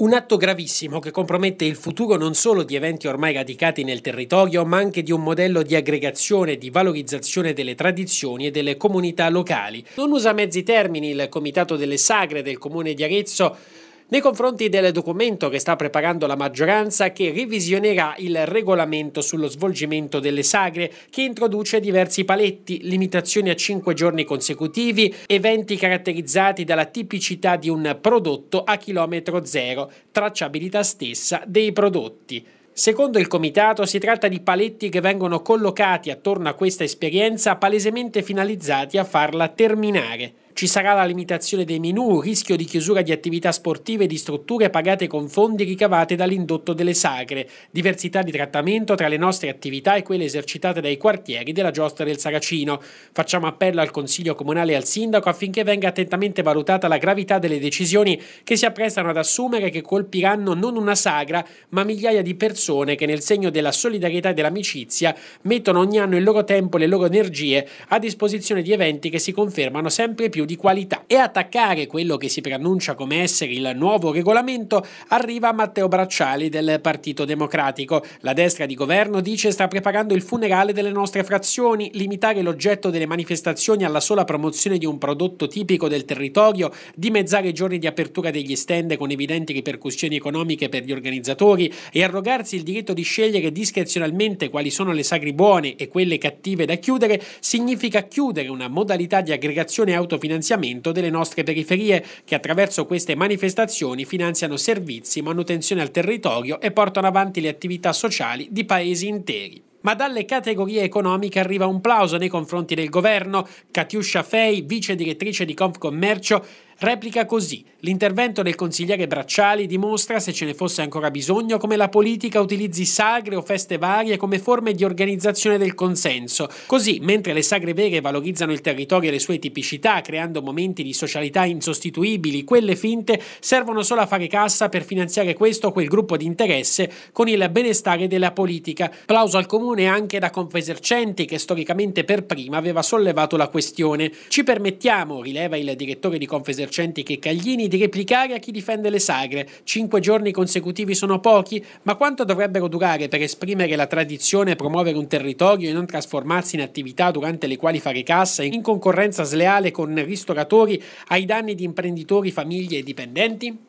Un atto gravissimo che compromette il futuro non solo di eventi ormai radicati nel territorio, ma anche di un modello di aggregazione e di valorizzazione delle tradizioni e delle comunità locali. Non usa mezzi termini il Comitato delle Sagre del Comune di Arezzo nei confronti del documento che sta preparando la maggioranza che revisionerà il regolamento sullo svolgimento delle sagre che introduce diversi paletti, limitazioni a 5 giorni consecutivi, eventi caratterizzati dalla tipicità di un prodotto a chilometro zero, tracciabilità stessa dei prodotti. Secondo il comitato si tratta di paletti che vengono collocati attorno a questa esperienza palesemente finalizzati a farla terminare. Ci sarà la limitazione dei menù, rischio di chiusura di attività sportive e di strutture pagate con fondi ricavate dall'indotto delle sagre, diversità di trattamento tra le nostre attività e quelle esercitate dai quartieri della giostra del Saracino. Facciamo appello al Consiglio Comunale e al Sindaco affinché venga attentamente valutata la gravità delle decisioni che si apprestano ad assumere che colpiranno non una sagra, ma migliaia di persone che nel segno della solidarietà e dell'amicizia mettono ogni anno il loro tempo e le loro energie a disposizione di eventi che si confermano sempre più di qualità e attaccare quello che si preannuncia come essere il nuovo regolamento arriva Matteo Bracciali del Partito Democratico. La destra di governo dice sta preparando il funerale delle nostre frazioni, limitare l'oggetto delle manifestazioni alla sola promozione di un prodotto tipico del territorio, dimezzare i giorni di apertura degli stand con evidenti ripercussioni economiche per gli organizzatori e arrogarsi il diritto di scegliere discrezionalmente quali sono le sagri buone e quelle cattive da chiudere significa chiudere una modalità di aggregazione autofinanziaria finanziamento delle nostre periferie che attraverso queste manifestazioni finanziano servizi, manutenzione al territorio e portano avanti le attività sociali di paesi interi. Ma dalle categorie economiche arriva un plauso nei confronti del governo. Katiuscia Fei, vice direttrice di Confcommercio, Replica così: l'intervento del consigliere Bracciali dimostra, se ce ne fosse ancora bisogno, come la politica utilizzi sagre o feste varie come forme di organizzazione del consenso. Così, mentre le sagre vere valorizzano il territorio e le sue tipicità, creando momenti di socialità insostituibili, quelle finte servono solo a fare cassa per finanziare questo o quel gruppo di interesse con il benestare della politica. Plauso al comune anche da Confesercenti, che storicamente per prima aveva sollevato la questione. Ci permettiamo, rileva il direttore di Confesercenti, commercianti che Caglini di replicare a chi difende le sagre. Cinque giorni consecutivi sono pochi, ma quanto dovrebbero durare per esprimere la tradizione e promuovere un territorio e non trasformarsi in attività durante le quali fare cassa in concorrenza sleale con ristoratori ai danni di imprenditori, famiglie e dipendenti?